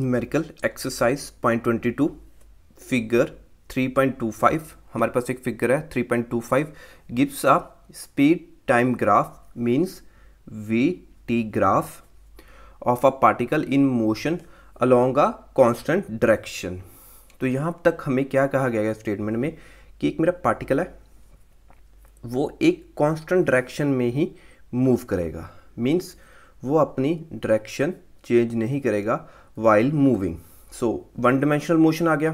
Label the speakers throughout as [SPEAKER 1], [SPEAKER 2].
[SPEAKER 1] Numerical exercise point twenty two figure three point two five हमारे पास एक figure है three point two five gives a speed time graph means V T graph of a particle in motion along a constant direction तो यहाँ तक हमें क्या कहा गया है स्टेटमेंट में कि एक मेरा पार्टिकल है वो एक कॉन्स्टेंट डायरेक्शन में ही मूव करेगा मीन्स वो अपनी डायरेक्शन चेंज नहीं करेगा while moving so one dimensional motion आ गया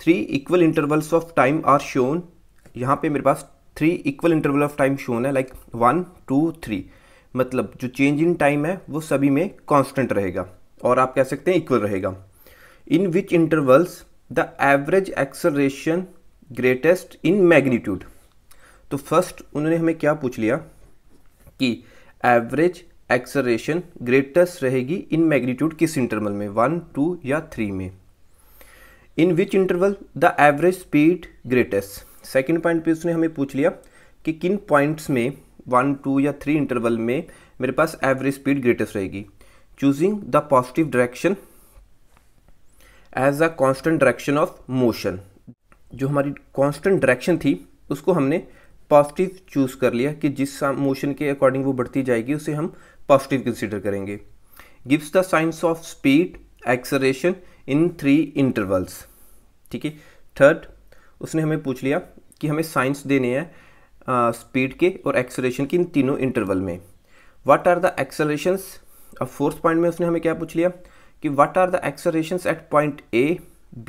[SPEAKER 1] three equal intervals of time are shown यहाँ पे मेरे पास three equal interval of time shown है लाइक वन टू थ्री मतलब जो चेंज इन टाइम है वो सभी में कॉन्स्टेंट रहेगा और आप कह सकते हैं इक्वल रहेगा in which intervals the average acceleration greatest in magnitude तो फर्स्ट उन्होंने हमें क्या पूछ लिया कि एवरेज एक्सरेशन ग्रेटेस्ट रहेगी इन मैग्नीट्यूड किस इंटरवल में वन टू या थ्री में in which interval the average speed greatest second point पे उसने हमें पूछ लिया कि किन पॉइंट्स में वन टू या थ्री इंटरवल में मेरे पास एवरेज स्पीड ग्रेटेस्ट रहेगी choosing the positive direction as a constant direction of motion जो हमारी कॉन्स्टेंट डायरेक्शन थी उसको हमने पॉजिटिव चूज़ कर लिया कि जिस मोशन के अकॉर्डिंग वो बढ़ती जाएगी उसे हम पॉजिटिव कंसिडर करेंगे gives the signs of speed acceleration in three intervals ठीक है थर्ड उसने हमें पूछ लिया कि हमें साइंस देने हैं स्पीड के और एक्सरेशन के इन तीनों इंटरवल में वाट आर द एक्सरेशंस अब फोर्थ पॉइंट में उसने हमें क्या पूछ लिया कि what are the accelerations at point A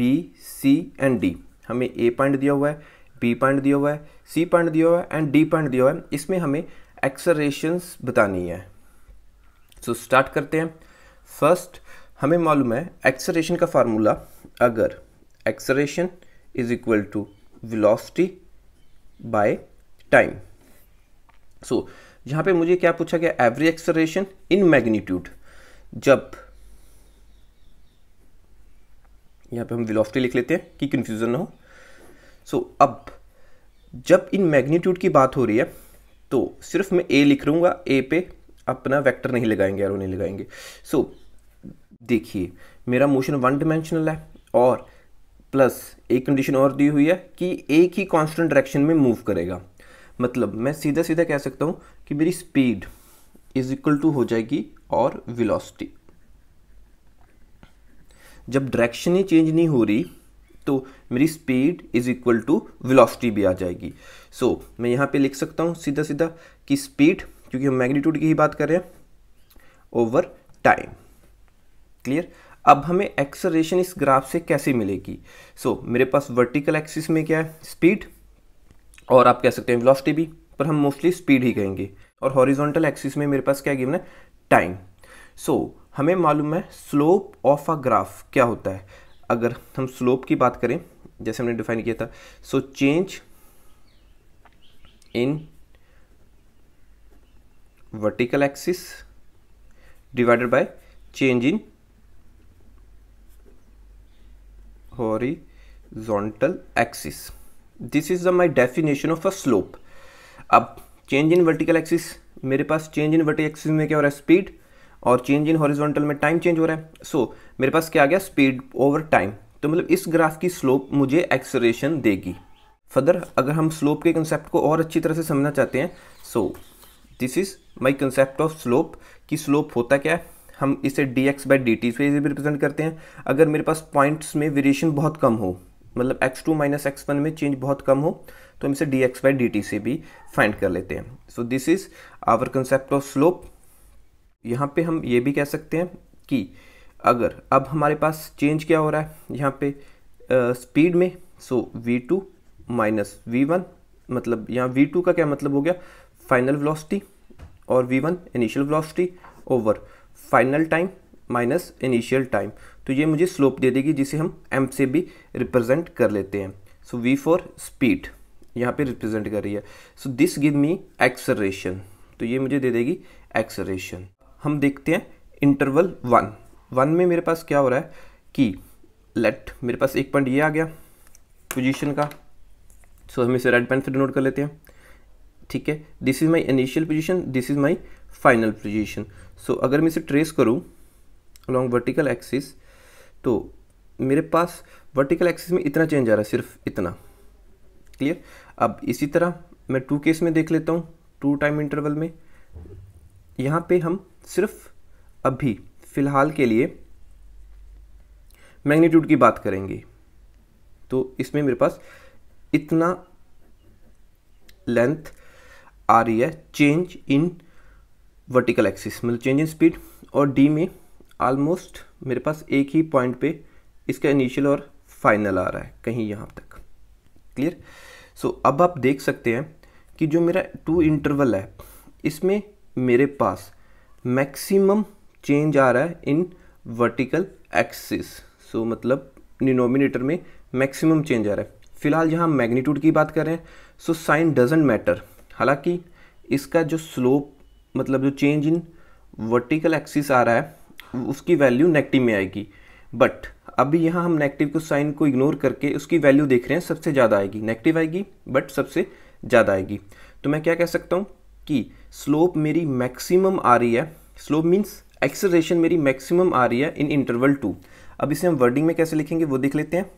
[SPEAKER 1] B C and D हमें ए पॉइंट दिया हुआ है बी पॉइंट दिया हुआ है सी पॉइंट दिया हुआ है एंड डी पॉइंट दिया हुआ है इसमें हमें एक्सरेशंस बतानी है सो so, स्टार्ट करते हैं फर्स्ट हमें मालूम है एक्सरेशन का फार्मूला अगर acceleration is equal to velocity by time so यहाँ पे मुझे क्या पूछा गया एवरेज एक्सरेशन इन मैग्नीट्यूड जब यहाँ पे हम वेलोसिटी लिख लेते हैं कि कंफ्यूजन ना हो सो so, अब जब इन मैग्नीट्यूड की बात हो रही है तो सिर्फ मैं ए लिख रूंगा ए पे अपना वेक्टर नहीं लगाएंगे एरो नहीं लगाएंगे सो so, देखिए मेरा मोशन वन डिमेंशनल है और प्लस एक कंडीशन और दी हुई है कि एक ही कांस्टेंट डायरेक्शन में मूव करेगा मतलब मैं सीधा सीधा कह सकता हूँ कि मेरी स्पीड इज इक्वल टू हो जाएगी और वेलोसिटी जब डायरेक्शन ही चेंज नहीं हो रही तो मेरी speed is equal to velocity भी आ जाएगी सो so, मैं यहाँ पे लिख सकता हूँ सीधा सीधा कि स्पीड क्योंकि हम मैग्नीट्यूड की ही बात कर रहे हैं ओवर टाइम क्लियर अब हमें एक्सरेशन इस ग्राफ से कैसे मिलेगी सो so, मेरे पास वर्टिकल एक्सिस में क्या है स्पीड और आप कह सकते हैं वेलोसिटी भी पर हम मोस्टली स्पीड ही कहेंगे और हॉरिजॉन्टल एक्सिस में मेरे पास क्या गिवन है टाइम सो so, हमें मालूम है स्लोप ऑफ अ ग्राफ क्या होता है अगर हम स्लोप की बात करें जैसे हमने डिफाइन किया था so change in vertical axis divided by change in horizontal axis this is the my definition of a slope अब चेंज इन वर्टिकल एक्सिस मेरे पास चेंज इन वर्टिकल एक्सिस में क्या हो रहा है स्पीड और चेंज इन हॉरिजॉन्टल में टाइम चेंज हो रहा है सो so, मेरे पास क्या आ गया स्पीड ओवर टाइम तो मतलब इस ग्राफ की स्लोप मुझे एक्सरेशन देगी फर्दर अगर हम स्लोप के कंसेप्ट को और अच्छी तरह से समझना चाहते हैं so this is my concept of slope कि स्लोप होता क्या है हम इसे D x by D T से रिप्रेजेंट करते हैं अगर मेरे पास पॉइंट्स में वेरिएशन बहुत कम हो मतलब x two minus x one में चेंज बहुत कम हो तो हम इसे D x by D T से भी फाइंड कर लेते हैं so this is our concept of slope यहाँ पे हम ये भी कह सकते हैं कि अगर अब हमारे पास चेंज क्या हो रहा है यहाँ पे स्पीड uh, में so v two minus v one मतलब यहाँ वी टू का क्या मतलब हो गया फाइनल वेलोसिटी और v one initial velocity over final time minus initial time तो ये मुझे स्लोप दे देगी जिसे हम एम से भी रिप्रेजेंट कर लेते हैं सो वी फॉर स्पीड यहाँ पे रिप्रेजेंट कर रही है सो दिस गिव मी एक्सरेशन तो ये मुझे दे देगी एक्सरेशन हम देखते हैं इंटरवल वन वन में मेरे पास क्या हो रहा है कि लेट मेरे पास एक पॉइंट ये आ गया पोजीशन का सो so हम इसे रेड पेन से डिनोट कर लेते हैं ठीक है this is my initial position this is my final position so अगर मैं इसे ट्रेस करूँ अलॉन्ग वर्टिकल एक्सिस तो मेरे पास वर्टिकल एक्सिस में इतना चेंज आ रहा है सिर्फ इतना क्लियर अब इसी तरह मैं टू केस में देख लेता हूँ टू टाइम इंटरवल में यहाँ पे हम सिर्फ अभी फ़िलहाल के लिए मैग्नीट्यूड की बात करेंगे तो इसमें मेरे पास इतना लेंथ आ रही है चेंज इन वर्टिकल एक्सिस मतलब चेंज इन स्पीड और डी में ऑलमोस्ट मेरे पास एक ही पॉइंट पे इसका इनिशियल और फाइनल आ रहा है कहीं यहाँ तक क्लियर सो so, अब आप देख सकते हैं कि जो मेरा टू इंटरवल है इसमें मेरे पास मैक्सिमम चेंज आ रहा है इन वर्टिकल एक्सिस सो मतलब डिनोमिनेटर में मैक्सिमम चेंज आ रहा है फिलहाल यहाँ मैग्नीट्यूड की बात कर रहे हैं सो साइन डजेंट मैटर हालांकि इसका जो स्लोप मतलब जो चेंज इन वर्टिकल एक्सिस आ रहा है उसकी वैल्यू नेगेटिव में आएगी बट अभी यहाँ हम नेगेटिव को साइन को इग्नोर करके उसकी वैल्यू देख रहे हैं सबसे ज़्यादा आएगी नेगेटिव आएगी बट सबसे ज़्यादा आएगी तो मैं क्या कह सकता हूँ कि स्लोप मेरी मैक्सिमम आ रही है स्लोप मीन्स एक्सलेशन मेरी मैक्सिमम आ रही है इन इंटरवल टू अब इसे हम वर्डिंग में कैसे लिखेंगे वो देख लेते हैं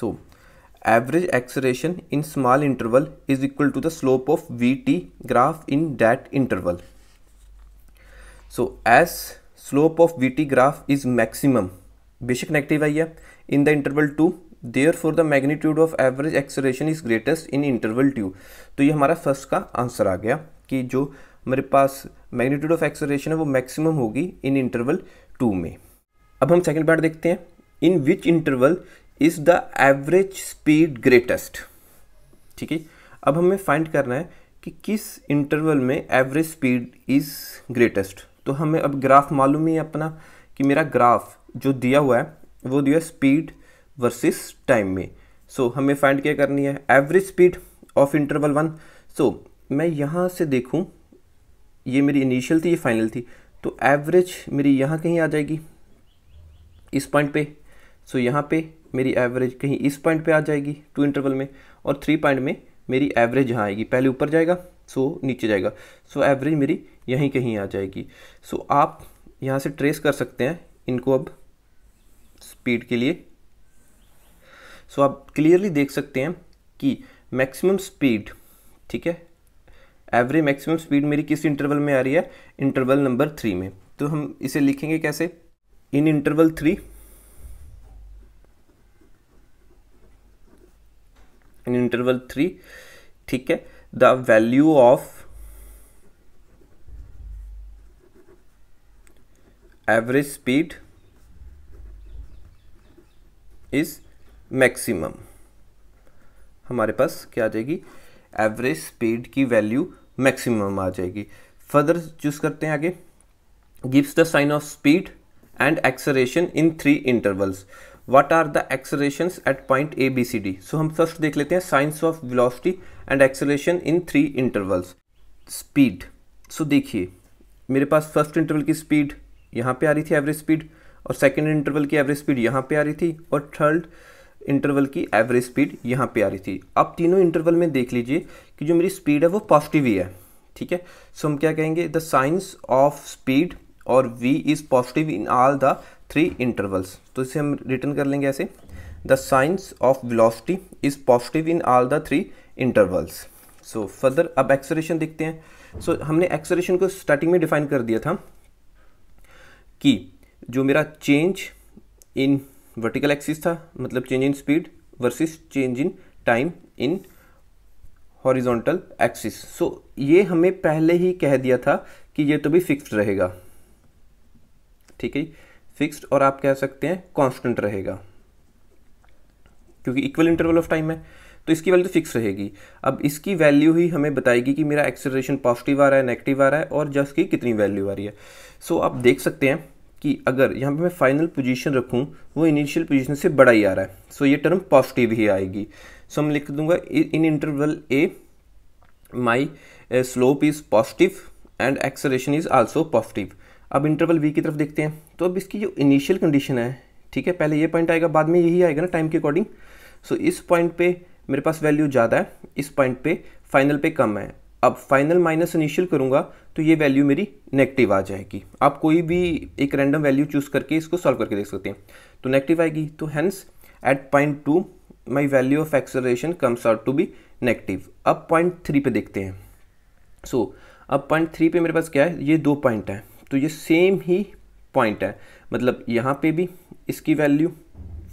[SPEAKER 1] so so, average acceleration in small interval is equal to the slope of vt graph in that interval. So as slope of vt graph is maximum, basic negative idea in the interval 2 there the magnitude of average acceleration is greatest in interval two तो ये हमारा first का answer आ गया कि जो मेरे पास magnitude of acceleration है वो मैक्सिमम होगी इन इंटरवल टू में अब हम सेकेंड पार्ट देखते हैं in which interval is the average speed greatest ठीक है अब हमें फाइंड करना है कि किस इंटरवल में एवरेज स्पीड इज ग्रेटेस्ट तो हमें अब ग्राफ मालूम ही अपना कि मेरा ग्राफ जो दिया हुआ है वो दिया स्पीड वर्सेस टाइम में सो so, हमें फाइंड क्या करनी है average speed of interval one so मैं यहाँ से देखूँ ये मेरी इनिशियल थी ये फाइनल थी तो एवरेज मेरी यहाँ कहीं आ जाएगी इस पॉइंट पे सो so, यहाँ पे मेरी एवरेज कहीं इस पॉइंट पे आ जाएगी टू इंटरवल में और थ्री पॉइंट में मेरी एवरेज यहाँ आएगी पहले ऊपर जाएगा सो नीचे जाएगा सो एवरेज मेरी यहीं कहीं आ जाएगी सो आप यहाँ से ट्रेस कर सकते हैं इनको अब स्पीड के लिए सो आप क्लियरली देख सकते हैं कि मैक्सिमम स्पीड ठीक है एवरेज मैक्सिमम स्पीड मेरी किस इंटरवल में आ रही है इंटरवल नंबर थ्री में तो हम इसे लिखेंगे कैसे in interval three in interval three ठीक है the value of average speed is maximum हमारे पास क्या आ जाएगी एवरेज स्पीड की वैल्यू मैक्सिमम आ जाएगी फर्दर चूज करते हैं आगे gives the sign of speed and acceleration in three intervals what are the acceleration at point A B C D so हम फर्स्ट देख लेते हैं signs of velocity and acceleration in three intervals speed so देखिए मेरे पास first interval की speed यहाँ पे आ रही थी एवरेज स्पीड और सेकेंड इंटरवल की एवरेज स्पीड यहाँ पे आ रही थी और थर्ड इंटरवल की एवरेज स्पीड यहाँ पे आ रही थी आप तीनों इंटरवल में देख लीजिए कि जो मेरी स्पीड है वो पॉजिटिव ही है ठीक है सो हम क्या कहेंगे द साइंस ऑफ स्पीड और v is positive in all the three intervals तो इसे हम रिटर्न कर लेंगे ऐसे the signs of velocity is positive in all the three intervals so further अब एक्सरेशन देखते हैं सो so, हमने एक्सरेशन को स्टार्टिंग में डिफाइन कर दिया था कि जो मेरा चेंज इन वर्टिकल एक्सिस था मतलब change in speed versus change in time in horizontal axis so ये हमें पहले ही कह दिया था कि ये तो भी फिक्स्ड रहेगा ठीक है फिक्स्ड और आप कह सकते हैं कांस्टेंट रहेगा क्योंकि इक्वल इंटरवल ऑफ टाइम है तो इसकी वैल्यू तो फिक्स रहेगी अब इसकी वैल्यू ही हमें बताएगी कि मेरा एक्सेलरेशन पॉजिटिव आ रहा है नेगेटिव आ रहा है और जस्ट की कितनी वैल्यू आ रही है सो so, आप देख सकते हैं कि अगर यहाँ पे मैं फाइनल पोजीशन रखूँ वो इनिशियल पोजीशन से बड़ा ही आ रहा है सो so, ये टर्म पॉजिटिव ही आएगी सो so, मैं लिख दूंगा in interval A my slope is positive and acceleration is also positive अब इंटरवल वी की तरफ देखते हैं तो अब इसकी जो इनिशियल कंडीशन है ठीक है पहले ये पॉइंट आएगा बाद में यही आएगा ना टाइम के अकॉर्डिंग सो so, इस पॉइंट पे मेरे पास वैल्यू ज़्यादा है इस पॉइंट पे फाइनल पे कम है अब फाइनल माइनस इनिशियल करूँगा तो ये वैल्यू मेरी नेगेटिव आ जाएगी आप कोई भी एक रैंडम वैल्यू चूज़ करके इसको सॉल्व करके देख सकते हैं तो नेगेटिव आएगी तो hence at point two my value of acceleration comes out to be negative अब पॉइंट थ्री पे देखते हैं सो so, अब पॉइंट थ्री पे मेरे पास क्या है ये दो पॉइंट हैं तो ये सेम ही पॉइंट है मतलब यहाँ पे भी इसकी वैल्यू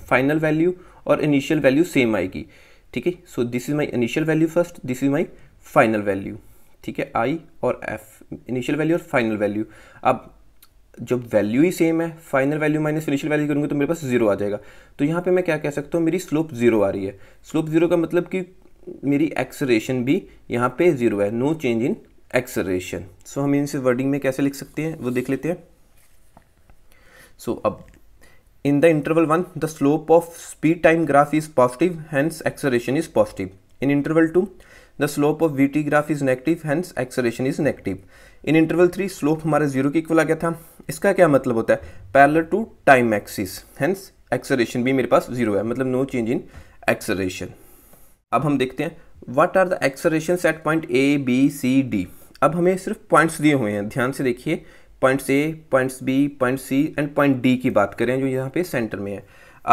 [SPEAKER 1] फाइनल वैल्यू और इनिशियल वैल्यू सेम आएगी ठीक है so this is my initial value first this is my final value ठीक है आई और एफ इनिशियल वैल्यू और फाइनल वैल्यू अब जब वैल्यू ही सेम है final value minus initial value करूँगी तो मेरे पास जीरो आ जाएगा तो यहाँ पर मैं क्या कह सकता हूँ मेरी स्लोप जीरो आ रही है स्लोप जीरो का मतलब कि मेरी एक्सरेशन भी यहाँ पे जीरो है नो चेंज इन एक्सरेशन सो हम इनसे वर्डिंग में कैसे लिख सकते हैं वो देख लेते हैं सो so, अब in the interval one the slope of speed time graph is positive hence acceleration is positive in interval two the slope of v T graph is negative hence acceleration is negative in interval three slope हमारा zero के equal आ गया था इसका क्या मतलब होता है parallel to time axis hence acceleration भी मेरे पास जीरो है मतलब नो चेंज इन एक्सरेशन अब हम देखते हैं what are the acceleration at point A B C D अब हमें सिर्फ पॉइंट्स दिए हुए हैं ध्यान से देखिए points A points B point C and point D की बात करें जो यहाँ पे सेंटर में है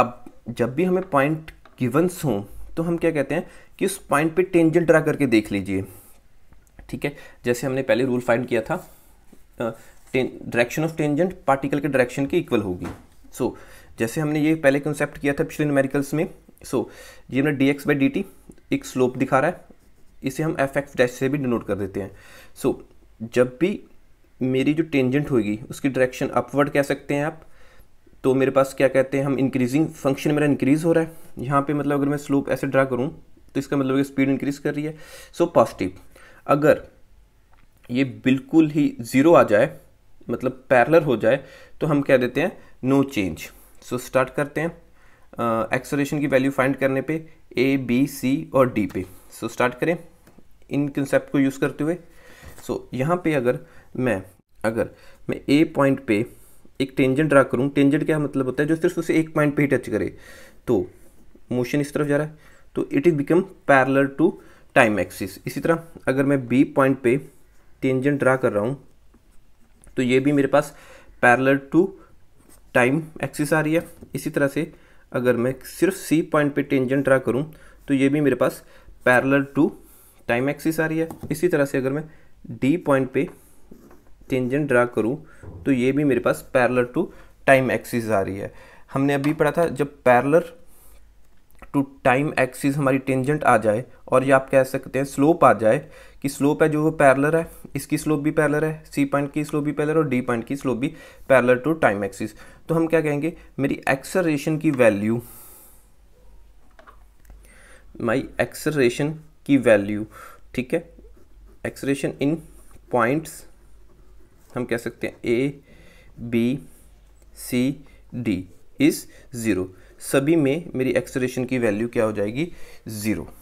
[SPEAKER 1] अब जब भी हमें पॉइंट गिवन्स हों तो हम क्या कहते हैं कि उस पॉइंट पे टेंजेंट ड्रा करके देख लीजिए ठीक है जैसे हमने पहले रूल फाइंड किया था डायरेक्शन ऑफ टेंजेंट पार्टिकल के डायरेक्शन के इक्वल होगी सो so, जैसे हमने ये पहले कंसेप्ट किया था पिछले न्यूमेरिकल्स में सो so, ये हमने d x by D t एक स्लोप दिखा रहा है इसे हम एफ एक्स डैश से भी डिनोट कर देते हैं सो so, जब भी मेरी जो टेंजेंट होगी उसकी डायरेक्शन अपवर्ड कह सकते हैं आप तो मेरे पास क्या कहते हैं हम इंक्रीजिंग फंक्शन मेरा इंक्रीज़ हो रहा है यहाँ पे मतलब अगर मैं स्लोप ऐसे ड्रा करूँ तो इसका मतलब कि स्पीड इंक्रीज़ कर रही है सो so, पॉजिटिव अगर ये बिल्कुल ही ज़ीरो आ जाए मतलब पैरलर हो जाए तो हम कह देते हैं नो चेंज सो स्टार्ट करते हैं एक्सलेशन की वैल्यू फाइंड करने पे ए बी सी और डी पे सो so, स्टार्ट करें इन कंसेप्ट को यूज़ करते हुए सो so, यहाँ पे अगर मैं अगर मैं ए पॉइंट पे एक टेंजेंट ड्रा करूँ टेंजेंट क्या मतलब होता है जो सिर्फ उसे एक पॉइंट पे ही टच करे तो मोशन इस तरफ जा रहा है तो it is become parallel to time axis इसी तरह अगर मैं बी पॉइंट पे टेंजेंट ड्रा कर रहा हूँ तो ये भी मेरे पास पैरलर टू टाइम एक्सिस आ रही है इसी तरह से अगर मैं सिर्फ सी पॉइंट पे टेंजेंट ड्रा करूँ तो ये भी मेरे पास पैरलर टू टाइम एक्सिस आ रही है इसी तरह से अगर मैं डी पॉइंट पे टेंजेंट ड्रा करूँ तो ये भी मेरे पास पैरलर टू टाइम एक्सिस आ रही है हमने अभी पढ़ा था जब पैरलर टू टाइम एक्सिस हमारी टेंजेंट आ जाए और ये आप कह सकते हैं स्लोप आ जाए कि स्लोप है जो वो पैरलर है इसकी स्लोप भी पैरलर है सी पॉइंट की स्लोप भी पैरलर और डी पॉइंट की स्लोप भी पैरलर टू टाइम एक्सिस तो हम क्या कहेंगे मेरी एक्सरेशन की वैल्यू माई एक्सरेशन की वैल्यू ठीक है एक्सरेशन इन पॉइंट्स हम कह सकते हैं A B C D is zero सभी में मेरी एक्सरेशन की वैल्यू क्या हो जाएगी ज़ीरो